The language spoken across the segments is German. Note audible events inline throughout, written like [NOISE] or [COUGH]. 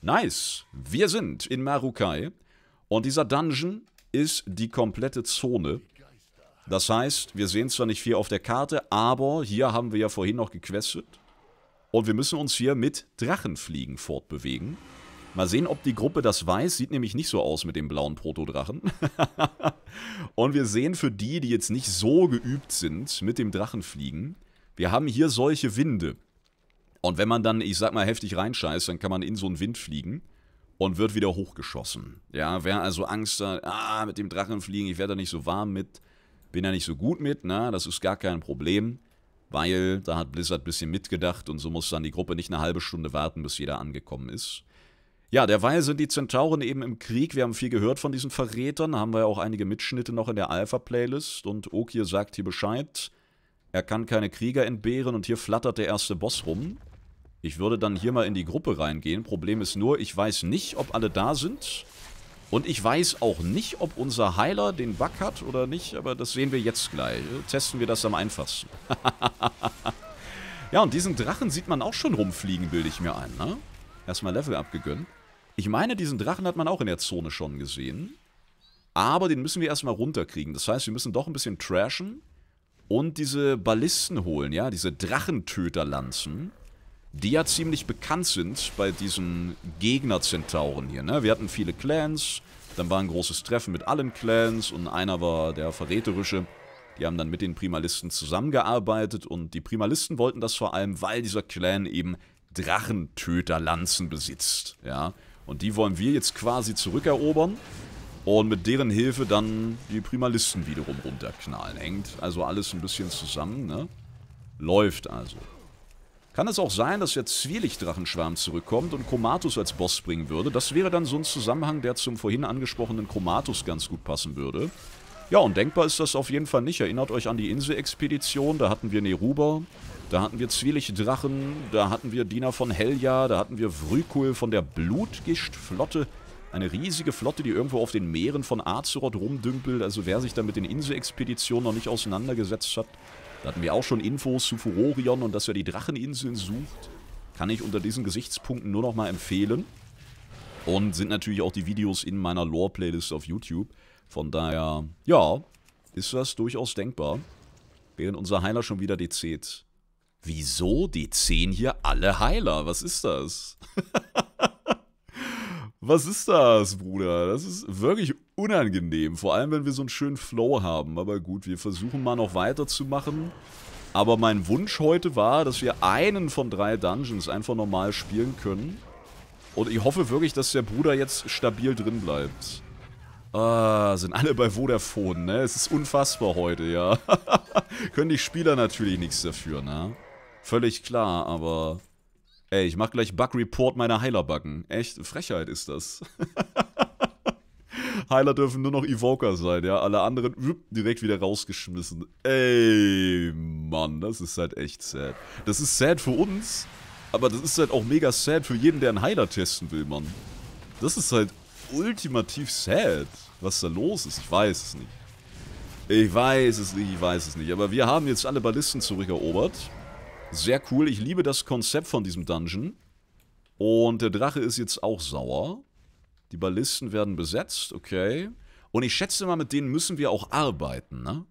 Nice. Wir sind in Marukai. Und dieser Dungeon ist die komplette Zone. Das heißt, wir sehen zwar nicht viel auf der Karte, aber hier haben wir ja vorhin noch gequestet. Und wir müssen uns hier mit Drachenfliegen fortbewegen. Mal sehen, ob die Gruppe das weiß. Sieht nämlich nicht so aus mit dem blauen Protodrachen. [LAUGHS] und wir sehen für die, die jetzt nicht so geübt sind mit dem Drachenfliegen, wir haben hier solche Winde. Und wenn man dann, ich sag mal, heftig reinscheißt, dann kann man in so einen Wind fliegen und wird wieder hochgeschossen. Ja, wer also Angst hat, ah, mit dem Drachen fliegen, ich werde da nicht so warm mit, bin da nicht so gut mit, na, das ist gar kein Problem, weil da hat Blizzard ein bisschen mitgedacht und so muss dann die Gruppe nicht eine halbe Stunde warten, bis jeder angekommen ist. Ja, derweil sind die Zentauren eben im Krieg. Wir haben viel gehört von diesen Verrätern, haben wir ja auch einige Mitschnitte noch in der Alpha-Playlist und Okir sagt hier Bescheid. Er kann keine Krieger entbehren und hier flattert der erste Boss rum. Ich würde dann hier mal in die Gruppe reingehen. Problem ist nur, ich weiß nicht, ob alle da sind. Und ich weiß auch nicht, ob unser Heiler den Bug hat oder nicht, aber das sehen wir jetzt gleich. Testen wir das am einfachsten. [LAUGHS] ja, und diesen Drachen sieht man auch schon rumfliegen, bilde ich mir ein, ne? Erstmal Level abgegönnt. Ich meine, diesen Drachen hat man auch in der Zone schon gesehen. Aber den müssen wir erstmal runterkriegen. Das heißt, wir müssen doch ein bisschen trashen und diese Ballisten holen, ja? Diese Drachentöterlanzen. lanzen die ja ziemlich bekannt sind bei diesen Gegner-Zentauren hier. Ne? Wir hatten viele Clans, dann war ein großes Treffen mit allen Clans und einer war der Verräterische. Die haben dann mit den Primalisten zusammengearbeitet und die Primalisten wollten das vor allem, weil dieser Clan eben Drachentöter-Lanzen besitzt. Ja? Und die wollen wir jetzt quasi zurückerobern und mit deren Hilfe dann die Primalisten wiederum runterknallen. Hängt also alles ein bisschen zusammen, ne? Läuft also. Kann es auch sein, dass der Zwielichtdrachenschwarm zurückkommt und Chromatus als Boss bringen würde? Das wäre dann so ein Zusammenhang, der zum vorhin angesprochenen Chromatus ganz gut passen würde. Ja, und denkbar ist das auf jeden Fall nicht. Erinnert euch an die Inselexpedition, da hatten wir Neruba, da hatten wir Zwielichtdrachen, da hatten wir Diener von Helja, da hatten wir Vrykul von der Blutgischtflotte. Eine riesige Flotte, die irgendwo auf den Meeren von Azeroth rumdümpelt. Also wer sich da mit den Inselexpeditionen noch nicht auseinandergesetzt hat, da hatten wir auch schon Infos zu Furorion und dass er die Dracheninseln sucht. Kann ich unter diesen Gesichtspunkten nur nochmal empfehlen. Und sind natürlich auch die Videos in meiner Lore-Playlist auf YouTube. Von daher, ja, ist das durchaus denkbar. Während unser Heiler schon wieder dezet. Wieso d hier alle Heiler? Was ist das? [LAUGHS] Was ist das, Bruder? Das ist wirklich unangenehm. Vor allem, wenn wir so einen schönen Flow haben. Aber gut, wir versuchen mal noch weiterzumachen. Aber mein Wunsch heute war, dass wir einen von drei Dungeons einfach normal spielen können. Und ich hoffe wirklich, dass der Bruder jetzt stabil drin bleibt. Ah, sind alle bei Vodafone, ne? Es ist unfassbar heute, ja. [LAUGHS] können die Spieler natürlich nichts dafür, ne? Völlig klar, aber... Ey, ich mach gleich Bug-Report meiner Heilerbacken. Echt, Frechheit ist das. [LAUGHS] Heiler dürfen nur noch Evoker sein, ja. Alle anderen wüpp, direkt wieder rausgeschmissen. Ey, Mann, das ist halt echt sad. Das ist sad für uns, aber das ist halt auch mega sad für jeden, der einen Heiler testen will, Mann. Das ist halt ultimativ sad, was da los ist. Ich weiß es nicht. Ich weiß es nicht, ich weiß es nicht. Aber wir haben jetzt alle Ballisten zurückerobert. Sehr cool. Ich liebe das Konzept von diesem Dungeon. Und der Drache ist jetzt auch sauer. Die Ballisten werden besetzt, okay. Und ich schätze mal, mit denen müssen wir auch arbeiten, ne?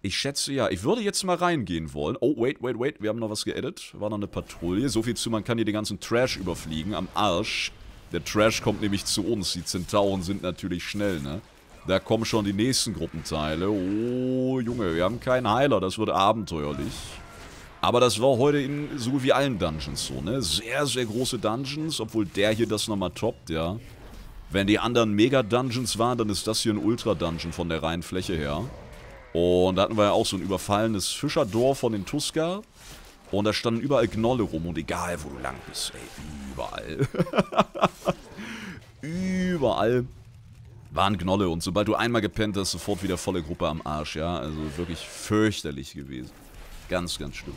Ich schätze ja. Ich würde jetzt mal reingehen wollen. Oh, wait, wait, wait. Wir haben noch was geedit. War noch eine Patrouille. So viel zu, man kann hier den ganzen Trash überfliegen. Am Arsch. Der Trash kommt nämlich zu uns. Die Zentauren sind natürlich schnell, ne? Da kommen schon die nächsten Gruppenteile. Oh, Junge, wir haben keinen Heiler. Das wird abenteuerlich. Aber das war heute in so wie allen Dungeons so, ne? Sehr, sehr große Dungeons, obwohl der hier das nochmal toppt, ja. Wenn die anderen Mega-Dungeons waren, dann ist das hier ein Ultra-Dungeon von der reinen Fläche her. Und da hatten wir ja auch so ein überfallenes Fischerdorf von den Tusker. Und da standen überall Gnolle rum und egal, wo du lang bist, ey, überall. [LAUGHS] überall waren Gnolle und sobald du einmal gepennt hast, sofort wieder volle Gruppe am Arsch, ja. Also wirklich fürchterlich gewesen. Ganz, ganz schlimm.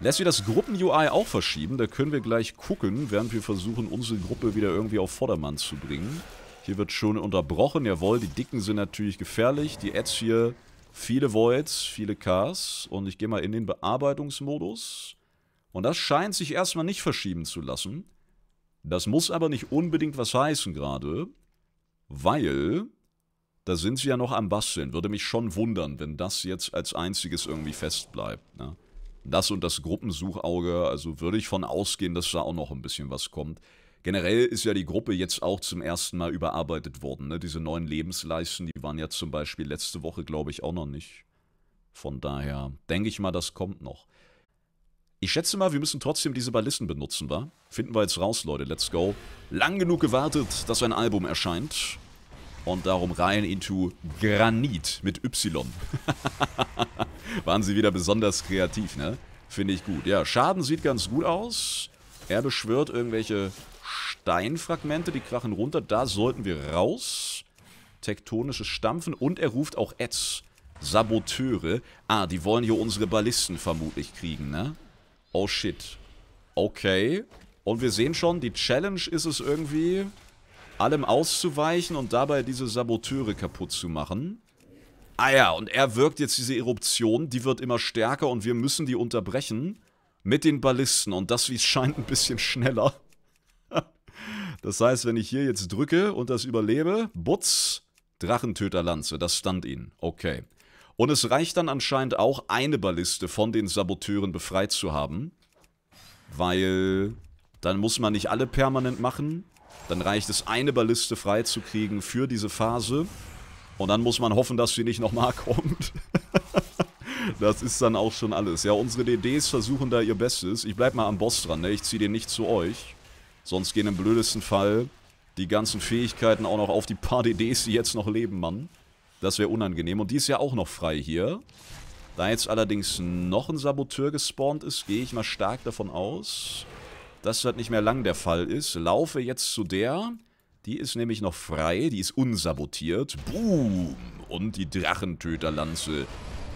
Lässt sich das Gruppen-UI auch verschieben, da können wir gleich gucken, während wir versuchen, unsere Gruppe wieder irgendwie auf Vordermann zu bringen. Hier wird schon unterbrochen, jawohl, die Dicken sind natürlich gefährlich, die Ads hier, viele Voids, viele Cars. und ich gehe mal in den Bearbeitungsmodus und das scheint sich erstmal nicht verschieben zu lassen. Das muss aber nicht unbedingt was heißen gerade, weil da sind sie ja noch am Basteln. Würde mich schon wundern, wenn das jetzt als einziges irgendwie festbleibt. Ne? Das und das Gruppensuchauge, also würde ich von ausgehen, dass da auch noch ein bisschen was kommt. Generell ist ja die Gruppe jetzt auch zum ersten Mal überarbeitet worden. Ne? Diese neuen Lebensleisten, die waren ja zum Beispiel letzte Woche, glaube ich, auch noch nicht. Von daher denke ich mal, das kommt noch. Ich schätze mal, wir müssen trotzdem diese Ballisten benutzen, wa? Finden wir jetzt raus, Leute. Let's go. Lang genug gewartet, dass ein Album erscheint. Und darum rein into Granit mit Y. [LAUGHS] Waren sie wieder besonders kreativ, ne? Finde ich gut. Ja, Schaden sieht ganz gut aus. Er beschwört irgendwelche Steinfragmente, die krachen runter. Da sollten wir raus. Tektonisches Stampfen. Und er ruft auch Etz. Saboteure. Ah, die wollen hier unsere Ballisten vermutlich kriegen, ne? Oh shit. Okay. Und wir sehen schon, die Challenge ist es irgendwie, allem auszuweichen und dabei diese Saboteure kaputt zu machen. Ah ja, und er wirkt jetzt diese Eruption, die wird immer stärker und wir müssen die unterbrechen mit den Ballisten und das, wie es scheint, ein bisschen schneller. [LAUGHS] das heißt, wenn ich hier jetzt drücke und das überlebe, butz, Drachentöterlanze, das stand ihn. Okay. Und es reicht dann anscheinend auch, eine Balliste von den Saboteuren befreit zu haben. Weil dann muss man nicht alle permanent machen. Dann reicht es, eine Balliste freizukriegen für diese Phase. Und dann muss man hoffen, dass sie nicht nochmal [LAUGHS] kommt. das ist dann auch schon alles. Ja, unsere DDs versuchen da ihr Bestes. Ich bleib mal am Boss dran, ne? Ich zieh den nicht zu euch. Sonst gehen im blödesten Fall die ganzen Fähigkeiten auch noch auf die paar DDs, die jetzt noch leben, Mann. Das wäre unangenehm. Und die ist ja auch noch frei hier. Da jetzt allerdings noch ein Saboteur gespawnt ist, gehe ich mal stark davon aus, dass das nicht mehr lang der Fall ist. Laufe jetzt zu der. Die ist nämlich noch frei, die ist unsabotiert. Boom! Und die Drachentöterlanze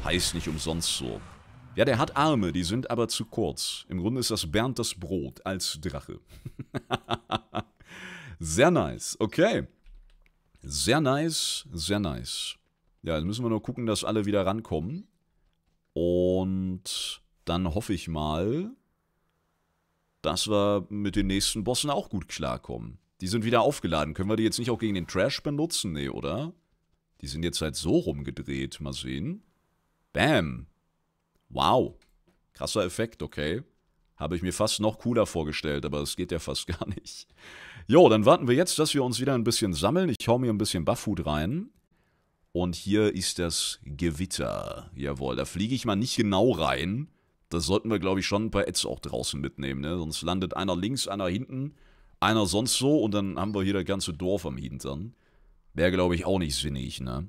heißt nicht umsonst so. Ja, der hat Arme, die sind aber zu kurz. Im Grunde ist das Bernd das Brot als Drache. [LAUGHS] sehr nice, okay. Sehr nice, sehr nice. Ja, jetzt müssen wir nur gucken, dass alle wieder rankommen. Und dann hoffe ich mal, dass wir mit den nächsten Bossen auch gut klarkommen. Die sind wieder aufgeladen. Können wir die jetzt nicht auch gegen den Trash benutzen? Nee, oder? Die sind jetzt halt so rumgedreht. Mal sehen. Bam. Wow. Krasser Effekt, okay. Habe ich mir fast noch cooler vorgestellt, aber das geht ja fast [LAUGHS] gar nicht. Jo, dann warten wir jetzt, dass wir uns wieder ein bisschen sammeln. Ich hau mir ein bisschen Buffood rein. Und hier ist das Gewitter. Jawohl, da fliege ich mal nicht genau rein. Das sollten wir, glaube ich, schon ein paar Ads auch draußen mitnehmen. Ne? Sonst landet einer links, einer hinten, einer sonst so und dann haben wir hier das ganze Dorf am Hintern. Wäre, glaube ich, auch nicht sinnig, ne?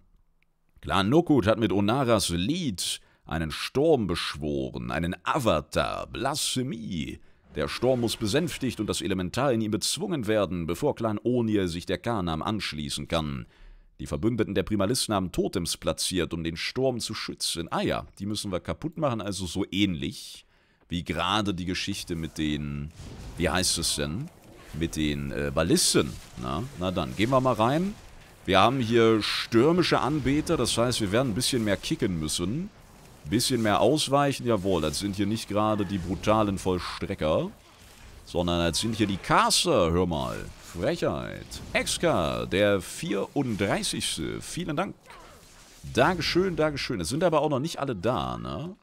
Klar, Nokut hat mit Onaras Lied einen Sturm beschworen, einen Avatar, Blasphemie. Der Sturm muss besänftigt und das Elementar in ihm bezwungen werden, bevor Clan Onir sich der Kanam anschließen kann. Die Verbündeten der Primalisten haben Totems platziert, um den Sturm zu schützen. Ah ja, die müssen wir kaputt machen, also so ähnlich wie gerade die Geschichte mit den, wie heißt es denn, mit den äh, Ballisten. Na, na dann, gehen wir mal rein. Wir haben hier stürmische Anbeter, das heißt, wir werden ein bisschen mehr kicken müssen. bisschen mehr ausweichen, jawohl, das sind hier nicht gerade die brutalen Vollstrecker, sondern das sind hier die Caster, hör mal. Frechheit. Exka, der 34. Vielen Dank. Dankeschön, Dankeschön. Es sind aber auch noch nicht alle da, ne?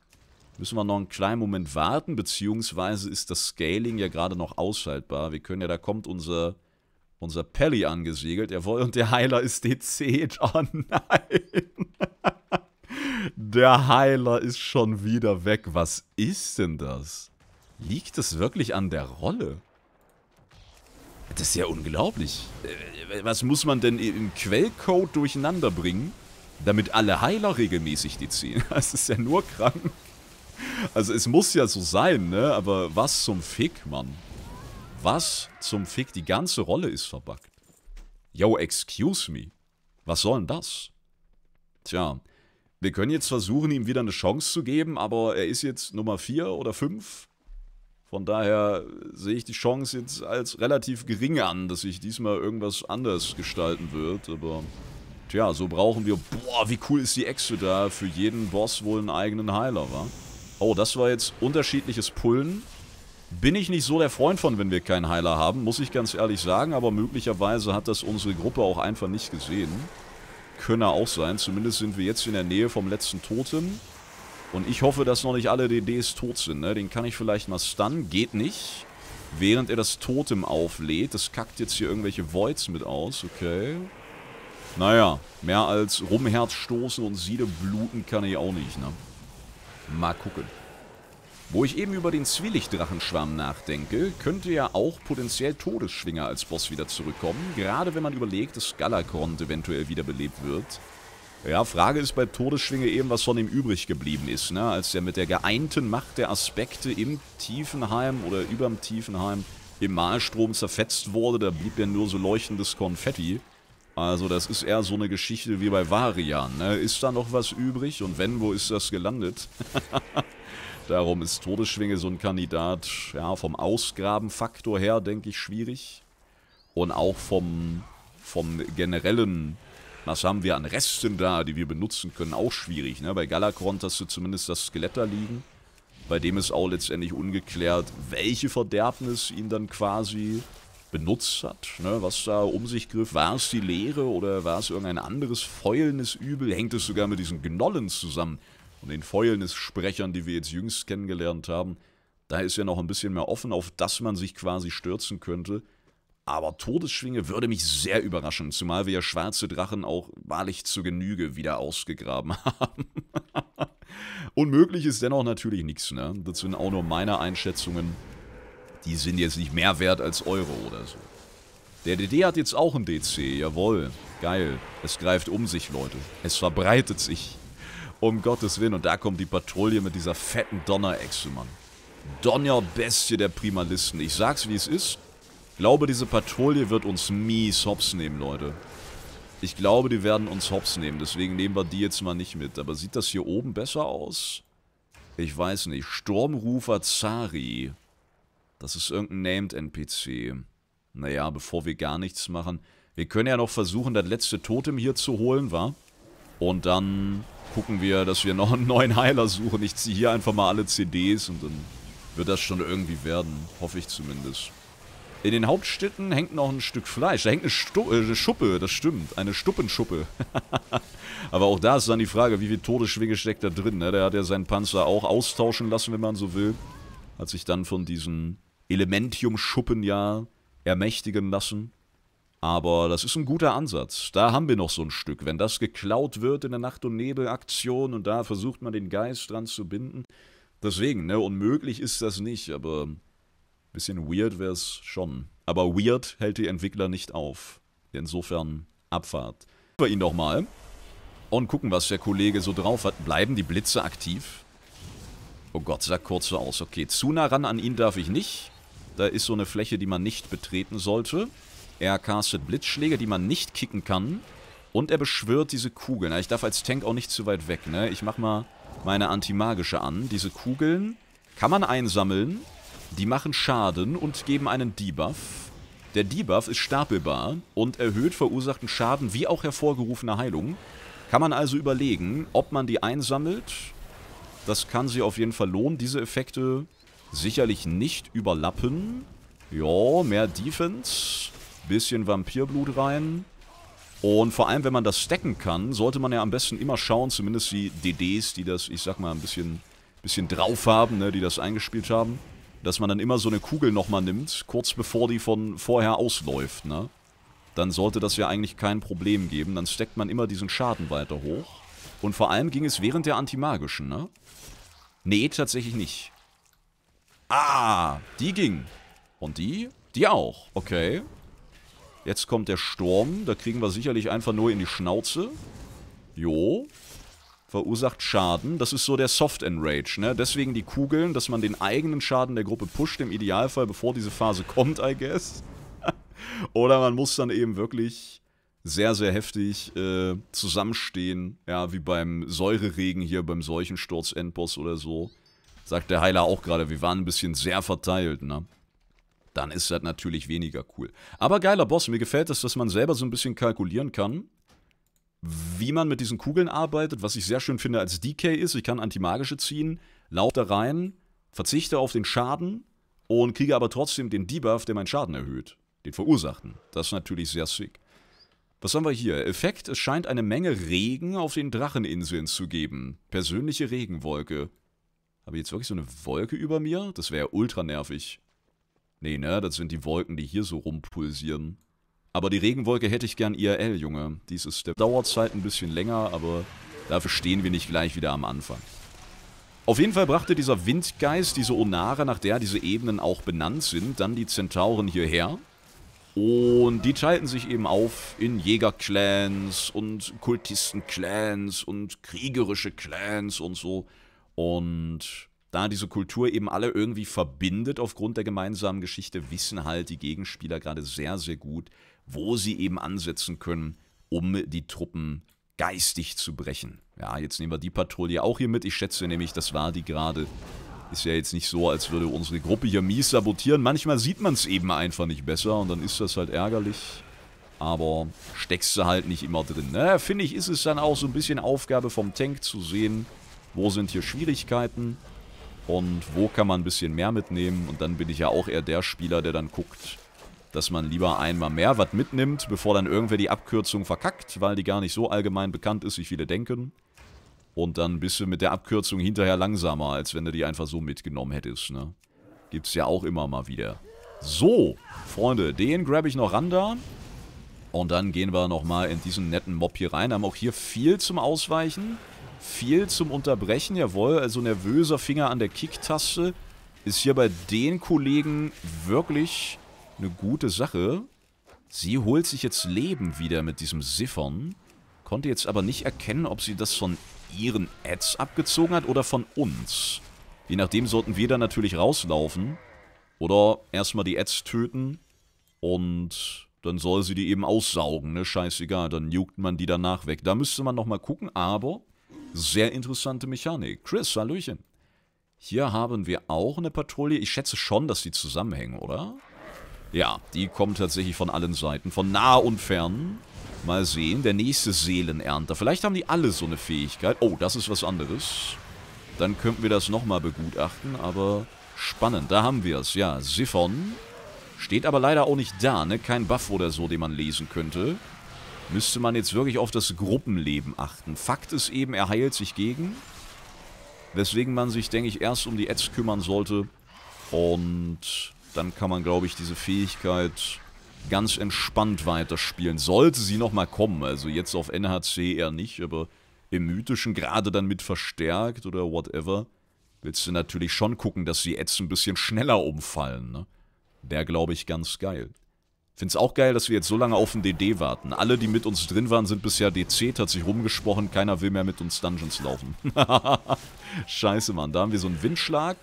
Müssen wir noch einen kleinen Moment warten, beziehungsweise ist das Scaling ja gerade noch aushaltbar. Wir können ja, da kommt unser, unser Pelli angesegelt. Jawohl, und der Heiler ist DC. Oh [LAUGHS] nein. Der Heiler ist schon wieder weg. Was ist denn das? Liegt es wirklich an der Rolle? Das ist ja unglaublich. Äh, was muss man denn im Quellcode durcheinander bringen, damit alle Heiler regelmäßig die ziehen? [LAUGHS] Das ist ja nur krank. Also es muss ja so sein, ne? Aber was zum Fick, Mann. Was zum Fick, die ganze Rolle ist verbuggt. Yo, excuse me. Was soll denn das? Tja, wir können jetzt versuchen, ihm wieder eine Chance zu geben, aber er ist jetzt Nummer 4 oder 5 von daher sehe ich die Chance jetzt als relativ gering an, dass sich diesmal irgendwas anders gestalten wird. Aber tja, so brauchen wir... Boah, wie cool ist die Echse da. Für jeden Boss wohl einen eigenen Heiler, wa? Oh, das war jetzt unterschiedliches Pullen. Bin ich nicht so der Freund von, wenn wir keinen Heiler haben, muss ich ganz ehrlich sagen. Aber möglicherweise hat das unsere Gruppe auch einfach nicht gesehen. Könne auch sein. Zumindest sind wir jetzt in der Nähe vom letzten Totem. Und ich hoffe, dass noch nicht alle DDs tot sind. Ne? Den kann ich vielleicht mal stunnen. Geht nicht. Während er das Totem auflädt. Das kackt jetzt hier irgendwelche Voids mit aus. Okay. Naja, mehr als Rumherz stoßen und Siede bluten kann ich auch nicht, ne? Mal gucken. Wo ich eben über den Zwielichtdrachenschwarm nachdenke, könnte ja auch potenziell Todesschwinger als Boss wieder zurückkommen, gerade wenn man überlegt, dass Galakrond eventuell wiederbelebt wird. Ja, Frage ist bei Todesschwinge eben, was von ihm übrig geblieben ist, ne? Als er mit der geeinten Macht der Aspekte im Tiefenheim oder überm Tiefenheim im Malstrom zerfetzt wurde, da blieb ja nur so leuchtendes Konfetti. Also das ist eher so eine Geschichte wie bei Varian, ne? Ist da noch was übrig? Und wenn, wo ist das gelandet? [LAUGHS] Darum ist Todesschwinge so ein Kandidat, ja, vom Ausgrabenfaktor her, denke ich, schwierig. Und auch vom, vom generellen was haben wir an Resten da, die wir benutzen können? Auch schwierig, ne? Bei Galakrond hast du zumindest das Skelett da liegen. Bei dem ist auch letztendlich ungeklärt, welche Verderbnis ihn dann quasi benutzt hat, ne? was da um sich griff. War es die Leere oder war es irgendein anderes fäulnis Übel? Hängt es sogar mit diesen Gnollen zusammen und den Fäulnis-Sprechern, die wir jetzt jüngst kennengelernt haben? Da ist ja noch ein bisschen mehr offen, auf das man sich quasi stürzen könnte. Aber Todesschwinge würde mich sehr überraschen, zumal wir ja schwarze Drachen auch wahrlich zu Genüge wieder ausgegraben [LAUGHS] haben. Unmöglich ist dennoch natürlich nichts, ne? Das sind auch nur meine Einschätzungen. Die sind jetzt nicht mehr wert als Euro oder so. Der DD hat jetzt auch ein DC, jawohl. Geil. Es greift um sich, Leute. Es verbreitet sich. Um Gottes Willen. Und da kommt die Patrouille mit dieser fetten Donner-Echse, Mann. Donnerbestie der Primalisten. Ich sag's, wie es ist glaube, diese Patrouille wird uns mies hops nehmen, Leute. Ich glaube, die werden uns hops nehmen. Deswegen nehmen wir die jetzt mal nicht mit. Aber sieht das hier oben besser aus? Ich weiß nicht. Sturmrufer Zari. Das ist irgendein Named NPC. Naja, bevor wir gar nichts machen. Wir können ja noch versuchen, das letzte Totem hier zu holen, wa? Und dann gucken wir, dass wir noch einen neuen Heiler suchen. Ich ziehe hier einfach mal alle CDs und dann wird das schon irgendwie werden. Hoffe ich zumindest. In den Hauptstädten hängt noch ein Stück Fleisch. Da hängt eine, Stu äh, Schuppe, das stimmt. Eine Stuppenschuppe. [LAUGHS] Aber auch da ist dann die Frage, wie viel Todesschwinge steckt da drin. Ne? Der hat ja seinen Panzer auch austauschen lassen, wenn man so will. Hat sich dann von diesen Elementium-Schuppen ja ermächtigen lassen. Aber das ist ein guter Ansatz. Da haben wir noch so ein Stück. Wenn das geklaut wird in der Nacht- und Nebel-Aktion und da versucht man den Geist dran zu binden. Deswegen, ne, unmöglich ist das nicht, aber Bisschen weird wäre es schon. Aber weird hält die Entwickler nicht auf. Insofern Abfahrt. Über ihn doch mal. Und gucken, was der Kollege so drauf hat. Bleiben die Blitze aktiv? Oh Gott, sah kurz so aus. Okay, zu nah ran an ihn darf ich nicht. Da ist so eine Fläche, die man nicht betreten sollte. Er castet Blitzschläge, die man nicht kicken kann. Und er beschwört diese Kugeln. Ich darf als Tank auch nicht zu weit weg, ne? Ich mach mal meine antimagische an. Diese Kugeln kann man einsammeln die machen Schaden und geben einen Debuff. Der Debuff ist stapelbar und erhöht verursachten Schaden wie auch hervorgerufene Heilung. Kann man also überlegen, ob man die einsammelt. Das kann sie auf jeden Fall lohnen. Diese Effekte sicherlich nicht überlappen. Ja, mehr Defense. Bisschen Vampirblut rein. Und vor allem, wenn man das stacken kann, sollte man ja am besten immer schauen, zumindest die DDs, die das, ich sag mal, ein bisschen, bisschen drauf haben, ne, die das eingespielt haben dass man dann immer so eine Kugel nochmal nimmt, kurz bevor die von vorher ausläuft, ne? Dann sollte das ja eigentlich kein Problem geben. Dann steckt man immer diesen Schaden weiter hoch. Und vor allem ging es während der antimagischen, ne? Nee, tatsächlich nicht. Ah, die ging. Und die? Die auch. Okay. Jetzt kommt der Sturm. Da kriegen wir sicherlich einfach nur in die Schnauze. Jo verursacht Schaden. Das ist so der Soft Enrage, ne? Deswegen die Kugeln, dass man den eigenen Schaden der Gruppe pusht, im Idealfall, bevor diese Phase kommt, I guess. [LAUGHS] Oder man muss dann eben wirklich sehr, sehr heftig äh, zusammenstehen, ja, wie beim Säureregen hier, beim Seuchensturz Endboss oder so. Sagt der Heiler auch gerade, wir waren ein bisschen sehr verteilt, ne? Dann ist das natürlich weniger cool. Aber geiler Boss, mir gefällt es, dass man selber so ein bisschen kalkulieren kann, wie man mit diesen Kugeln arbeitet, was ich sehr schön finde als Decay ist. Ich kann antimagische ziehen, laufe da rein, verzichte auf den Schaden und kriege aber trotzdem den Debuff, der meinen Schaden erhöht. Den verursachten. Das ist natürlich sehr sick. Was haben wir hier? Effekt, es scheint eine Menge Regen auf den Dracheninseln zu geben. Persönliche Regenwolke. Habe ich jetzt wirklich so eine Wolke über mir? Das wäre ja ultra nervig. Nee, ne? Das sind die Wolken, die hier so rumpulsieren. Aber die Regenwolke hätte ich gern IRL, Junge. Dieses Step dauert halt ein bisschen länger, aber dafür stehen wir nicht gleich wieder am Anfang. Auf jeden Fall brachte dieser Windgeist diese Onare, nach der diese Ebenen auch benannt sind, dann die Zentauren hierher. Und die teilten sich eben auf in Jägerclans und Kultistenclans und kriegerische Clans und so. Und da diese Kultur eben alle irgendwie verbindet aufgrund der gemeinsamen Geschichte, wissen halt die Gegenspieler gerade sehr, sehr gut, wo sie eben ansetzen können, um die Truppen geistig zu brechen. Ja, jetzt nehmen wir die Patrouille auch hier mit. Ich schätze nämlich, das war die gerade. Ist ja jetzt nicht so, als würde unsere Gruppe hier mies sabotieren. Manchmal sieht man es eben einfach nicht besser und dann ist das halt ärgerlich. Aber steckst du halt nicht immer drin. Ne? Finde ich, ist es dann auch so ein bisschen Aufgabe vom Tank zu sehen, wo sind hier Schwierigkeiten und wo kann man ein bisschen mehr mitnehmen. Und dann bin ich ja auch eher der Spieler, der dann guckt, dass man lieber einmal mehr was mitnimmt, bevor dann irgendwer die Abkürzung verkackt, weil die gar nicht so allgemein bekannt ist, wie viele denken. Und dann bist du mit der Abkürzung hinterher langsamer, als wenn du die einfach so mitgenommen hättest, ne? Gibt's ja auch immer mal wieder. So, Freunde, den grab ich noch ran da. Und dann gehen wir nochmal in diesen netten Mob hier rein. Haben auch hier viel zum Ausweichen, viel zum Unterbrechen. Jawohl, also nervöser Finger an der Kick-Taste ist hier bei den Kollegen wirklich eine gute Sache. Sie holt sich jetzt Leben wieder mit diesem Siphon. Konnte jetzt aber nicht erkennen, ob sie das von ihren Ads abgezogen hat oder von uns. Je nachdem sollten wir dann natürlich rauslaufen. Oder erstmal die Ads töten. Und dann soll sie die eben aussaugen, ne? Scheißegal, dann juckt man die danach weg. Da müsste man nochmal gucken, aber sehr interessante Mechanik. Chris, Hallöchen. Hier haben wir auch eine Patrouille. Ich schätze schon, dass die zusammenhängen, oder? Ja, die kommen tatsächlich von allen Seiten. Von nah und fern. Mal sehen. Der nächste Seelenernter. Vielleicht haben die alle so eine Fähigkeit. Oh, das ist was anderes. Dann könnten wir das nochmal begutachten, aber spannend. Da haben wir es, ja. Siphon. Steht aber leider auch nicht da, ne? Kein Buff oder so, den man lesen könnte. Müsste man jetzt wirklich auf das Gruppenleben achten. Fakt ist eben, er heilt sich gegen. Weswegen man sich, denke ich, erst um die Ads kümmern sollte. Und dann kann man, glaube ich, diese Fähigkeit ganz entspannt weiterspielen. Sollte sie nochmal kommen, also jetzt auf NHC eher nicht, aber im Mythischen gerade dann mit verstärkt oder whatever, willst du natürlich schon gucken, dass die Ads ein bisschen schneller umfallen. Ne? Wäre, glaube ich, ganz geil. Find's auch geil, dass wir jetzt so lange auf den DD warten. Alle, die mit uns drin waren, sind bisher DC, hat sich rumgesprochen, keiner will mehr mit uns Dungeons laufen. [LAUGHS] Scheiße, Mann, da haben wir so einen Windschlag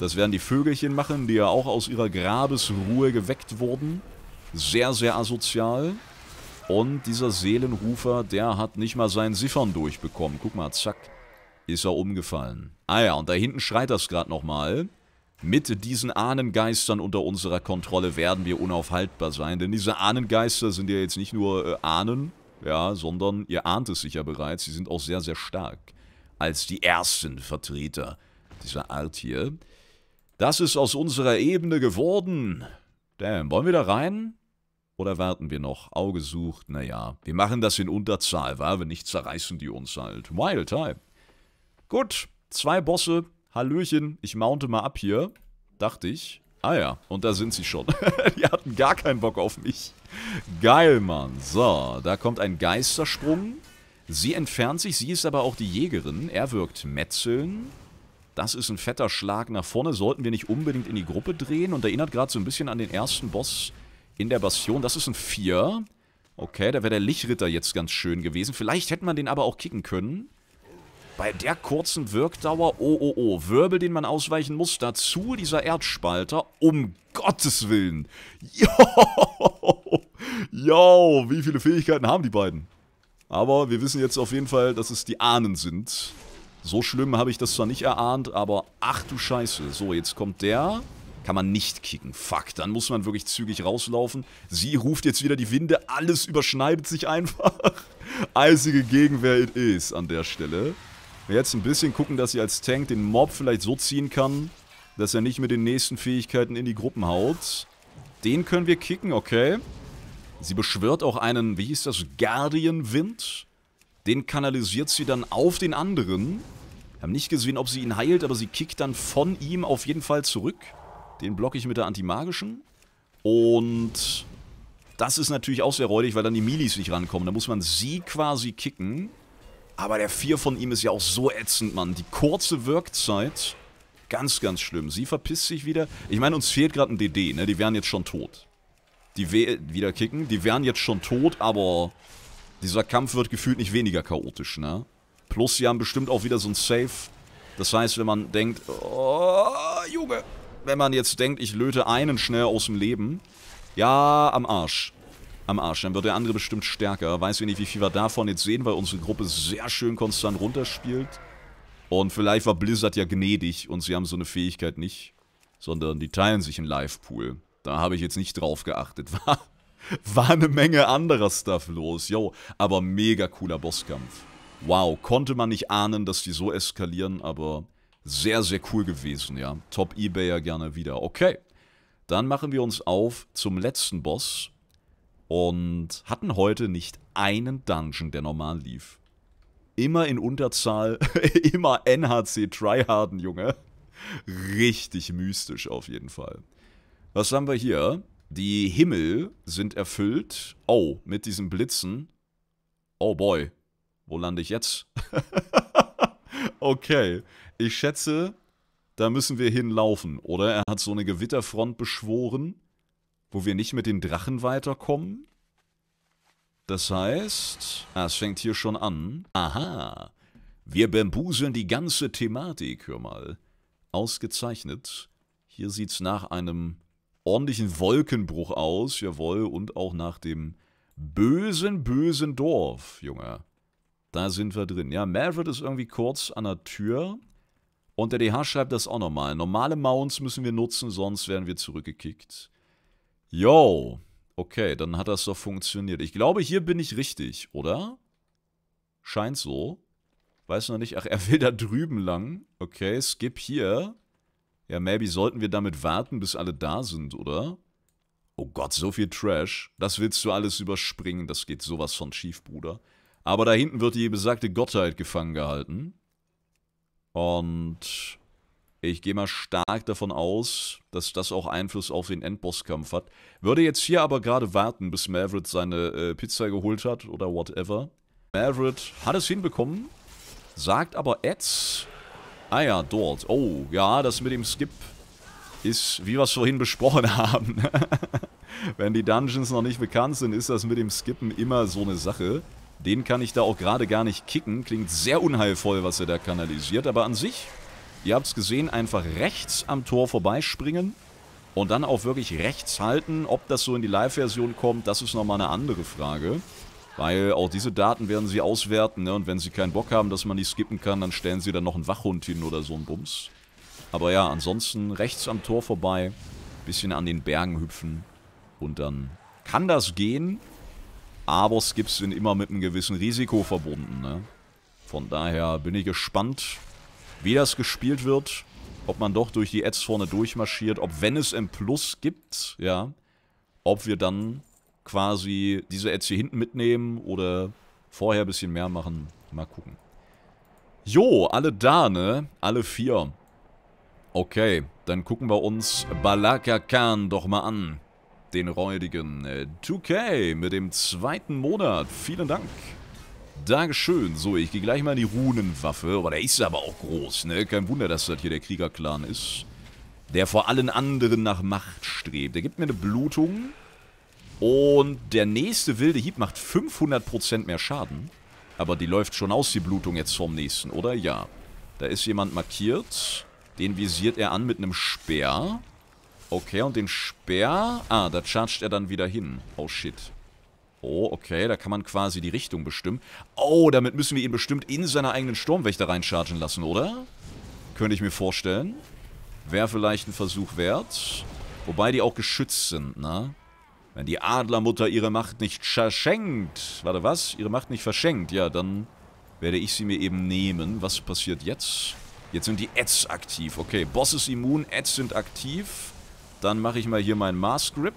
das werden die Vögelchen machen, die ja auch aus ihrer Grabesruhe geweckt wurden. Sehr, sehr asozial. Und dieser Seelenrufer, der hat nicht mal seinen Siphon durchbekommen. Guck mal, zack, ist er umgefallen. Ah ja, und da hinten schreit das gerade nochmal. Mit diesen Ahnengeistern unter unserer Kontrolle werden wir unaufhaltbar sein. Denn diese Ahnengeister sind ja jetzt nicht nur äh, Ahnen, ja, sondern ihr ahnt es sicher bereits, sie sind auch sehr, sehr stark. Als die ersten Vertreter dieser Art hier. Das ist aus unserer Ebene geworden. Damn, wollen wir da rein? Oder warten wir noch? Auge sucht, naja. Wir machen das in Unterzahl, wa? Wenn nicht, zerreißen die uns halt. Wild Time. Gut, zwei Bosse. Hallöchen, ich mounte mal ab hier. Dachte ich. Ah ja, und da sind sie schon. [LAUGHS] die hatten gar keinen Bock auf mich. Geil, Mann. So, da kommt ein Geistersprung. Sie entfernt sich, sie ist aber auch die Jägerin. Er wirkt Metzeln. Das ist ein fetter Schlag nach vorne. Sollten wir nicht unbedingt in die Gruppe drehen. Und erinnert gerade so ein bisschen an den ersten Boss in der Bastion. Das ist ein 4. Okay, da wäre der Lichtritter jetzt ganz schön gewesen. Vielleicht hätte man den aber auch kicken können. Bei der kurzen Wirkdauer, oh oh oh, Wirbel, den man ausweichen muss, dazu dieser Erdspalter, um Gottes Willen. Jo, [LAUGHS] jo, wie viele Fähigkeiten haben die beiden? Aber wir wissen jetzt auf jeden Fall, dass es die Ahnen sind. So schlimm habe ich das zwar nicht erahnt, aber ach du Scheiße. So, jetzt kommt der. Kann man nicht kicken. Fuck, dann muss man wirklich zügig rauslaufen. Sie ruft jetzt wieder die Winde. Alles überschneidet sich einfach. [LAUGHS] Eisige Gegenwehr it is an der Stelle. Jetzt ein bisschen gucken, dass sie als Tank den Mob vielleicht so ziehen kann, dass er nicht mit den nächsten Fähigkeiten in die Gruppen haut. Den können wir kicken, okay. Sie beschwört auch einen, wie hieß das, Guardian-Wind. Den kanalisiert sie dann auf den anderen. Wir haben nicht gesehen, ob sie ihn heilt, aber sie kickt dann von ihm auf jeden Fall zurück. Den blocke ich mit der antimagischen. Und das ist natürlich auch sehr räudig, weil dann die Milis nicht rankommen. Da muss man sie quasi kicken. Aber der Vier von ihm ist ja auch so ätzend, Mann. Die kurze Wirkzeit, ganz, ganz schlimm. Sie verpisst sich wieder. Ich meine, uns fehlt gerade ein DD, ne? Die wären jetzt schon tot. Die We wieder kicken, die wären jetzt schon tot, aber dieser Kampf wird gefühlt nicht weniger chaotisch, ne? Plus, sie haben bestimmt auch wieder so ein Safe. Das heißt, wenn man denkt, oh, Junge, wenn man jetzt denkt, ich löte einen schnell aus dem Leben, ja, am Arsch. Am Arsch. Dann wird der andere bestimmt stärker. Weiß ich nicht, wie viel wir davon jetzt sehen, weil unsere Gruppe sehr schön konstant runterspielt. Und vielleicht war Blizzard ja gnädig und sie haben so eine Fähigkeit nicht, sondern die teilen sich einen Live-Pool. Da habe ich jetzt nicht drauf geachtet, [LAUGHS] war. [LAUGHS] war eine Menge anderer Stuff los. Yo, aber mega cooler Bosskampf. Wow, konnte man nicht ahnen, dass die so eskalieren, aber sehr, sehr cool gewesen, ja. Top Ebayer gerne wieder. Okay, dann machen wir uns auf zum letzten Boss und hatten heute nicht einen Dungeon, der normal lief. Immer in Unterzahl, [LAUGHS] immer NHC Tryharden, Junge. Richtig mystisch auf jeden Fall. Was haben wir hier? Die Himmel sind erfüllt. Oh, mit diesen Blitzen. Oh boy. Wo lande ich jetzt? [LAUGHS] okay. Ich schätze, da müssen wir hinlaufen, oder? Er hat so eine Gewitterfront beschworen, wo wir nicht mit den Drachen weiterkommen. Das heißt, ah, es fängt hier schon an. Aha. Wir bambuseln die ganze Thematik, hör mal. Ausgezeichnet. Hier sieht's nach einem ordentlichen Wolkenbruch aus, jawohl, und auch nach dem bösen, bösen Dorf, Junge. Da sind wir drin. Ja, Maverick ist irgendwie kurz an der Tür. Und der DH schreibt das auch nochmal. Normale Mounts müssen wir nutzen, sonst werden wir zurückgekickt. Yo. Okay, dann hat das doch funktioniert. Ich glaube, hier bin ich richtig, oder? Scheint so. Weiß noch nicht. Ach, er will da drüben lang. Okay, skip hier. Ja, maybe sollten wir damit warten, bis alle da sind, oder? Oh Gott, so viel Trash. Das willst du alles überspringen, das geht sowas von schief, Bruder. Aber da hinten wird die besagte Gottheit gefangen gehalten. Und ich gehe mal stark davon aus, dass das auch Einfluss auf den Endbosskampf hat. Würde jetzt hier aber gerade warten, bis Maverick seine äh, Pizza geholt hat oder whatever. Maverick hat es hinbekommen, sagt aber Eds, Ah ja, dort. Oh, ja, das mit dem Skip ist, wie wir es vorhin besprochen [LAUGHS] haben. Wenn die Dungeons noch nicht bekannt sind, ist das mit dem Skippen immer so eine Sache. Den kann ich da auch gerade gar nicht kicken. Klingt sehr unheilvoll, was er da kanalisiert. Aber an sich, ihr habt es gesehen, einfach rechts am Tor vorbeispringen. Und dann auch wirklich rechts halten. Ob das so in die Live-Version kommt, das ist nochmal eine andere Frage. Weil auch diese Daten werden sie auswerten, ne? Und wenn sie keinen Bock haben, dass man die skippen kann, dann stellen sie dann noch einen Wachhund hin oder so ein Bums. Aber ja, ansonsten rechts am Tor vorbei, bisschen an den Bergen hüpfen und dann kann das gehen, aber Skips sind immer mit einem gewissen Risiko verbunden, ne? Von daher bin ich gespannt, wie das gespielt wird, ob man doch durch die Ads vorne durchmarschiert, ob wenn es ein Plus gibt, ja, ob wir dann quasi diese Ads hier hinten mitnehmen oder vorher ein bisschen mehr machen. Mal gucken. Jo, alle da, ne? Alle vier. Okay, dann gucken wir uns Balaka Khan doch mal an. Den räudigen 2K äh, mit dem zweiten Monat. Vielen Dank. Dankeschön. So, ich gehe gleich mal in die Runenwaffe. Aber der ist aber auch groß, ne? Kein Wunder, dass das hier der Kriegerclan ist. Der vor allen anderen nach Macht strebt. Der gibt mir eine Blutung. Und der nächste wilde Hieb macht 500% mehr Schaden. Aber die läuft schon aus, die Blutung jetzt vom nächsten, oder? Ja. Da ist jemand markiert. Den visiert er an mit einem Speer. Okay, und den Speer... Ah, da chargt er dann wieder hin. Oh, shit. Oh, okay, da kann man quasi die Richtung bestimmen. Oh, damit müssen wir ihn bestimmt in seiner eigenen Sturmwächter reinchargen lassen, oder? Könnte ich mir vorstellen. Wäre vielleicht ein Versuch wert. Wobei die auch geschützt sind, ne? Wenn die Adlermutter ihre Macht nicht verschenkt, warte, was? Ihre Macht nicht verschenkt, ja, dann werde ich sie mir eben nehmen. Was passiert jetzt? Jetzt sind die Ads aktiv. Okay, Boss ist immun, Ads sind aktiv. Dann mache ich mal hier meinen Mask Grip.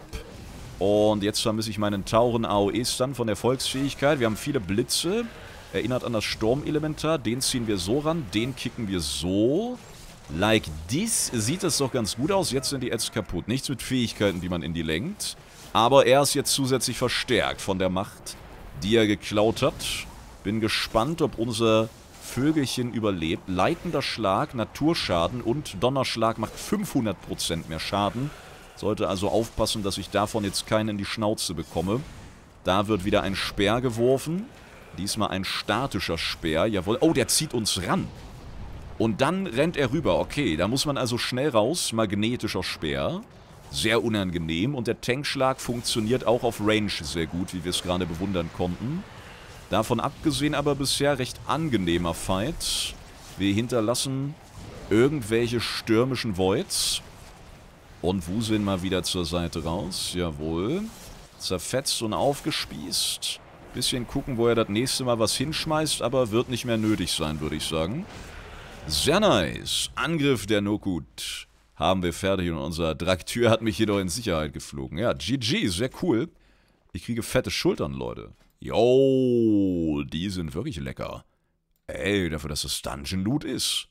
Und jetzt vermisse ich meinen Tauren AOE dann von der Volksfähigkeit. Wir haben viele Blitze. Erinnert an das Sturmelementar. Den ziehen wir so ran. Den kicken wir so. Like this sieht das doch ganz gut aus. Jetzt sind die Ads kaputt. Nichts mit Fähigkeiten, die man in die lenkt. Aber er ist jetzt zusätzlich verstärkt von der Macht, die er geklaut hat. Bin gespannt, ob unser Vögelchen überlebt. Leitender Schlag, Naturschaden und Donnerschlag macht 500% mehr Schaden. Sollte also aufpassen, dass ich davon jetzt keinen in die Schnauze bekomme. Da wird wieder ein Speer geworfen. Diesmal ein statischer Speer. Jawohl. Oh, der zieht uns ran. Und dann rennt er rüber. Okay, da muss man also schnell raus. Magnetischer Speer sehr unangenehm und der Tankschlag funktioniert auch auf Range sehr gut, wie wir es gerade bewundern konnten. Davon abgesehen aber bisher recht angenehmer Fight. Wir hinterlassen irgendwelche stürmischen Voids. Und wuseln mal wieder zur Seite raus. Jawohl. Zerfetzt und aufgespießt. Bisschen gucken, wo er das nächste Mal was hinschmeißt, aber wird nicht mehr nötig sein, würde ich sagen. Sehr nice. Angriff der Nokut haben wir fertig und unser Draktür hat mich jedoch in Sicherheit geflogen. Ja, GG, sehr cool. Ich kriege fette Schultern, Leute. Yo, die sind wirklich lecker. Ey, dafür, dass das Dungeon Loot ist.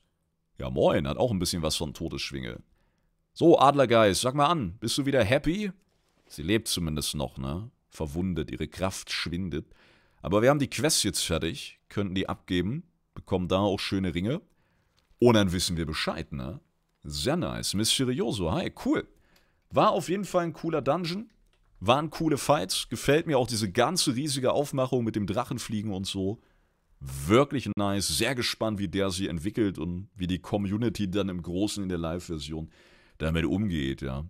Ja moin, hat auch ein bisschen was von Todesschwinge. So, Adlergeist, sag mal an, bist du wieder happy? Sie lebt zumindest noch, ne? Verwundet, ihre Kraft schwindet. Aber wir haben die Quest jetzt fertig, könnten die abgeben, bekommen da auch schöne Ringe. Und dann wissen wir Bescheid, ne? Sehr nice. Mysterioso. Hi, cool. War auf jeden Fall ein cooler Dungeon. Waren coole Fights. Gefällt mir auch diese ganze riesige Aufmachung mit dem Drachenfliegen und so. Wirklich nice. Sehr gespannt, wie der sie entwickelt und wie die Community dann im Großen in der Live-Version damit umgeht, ja.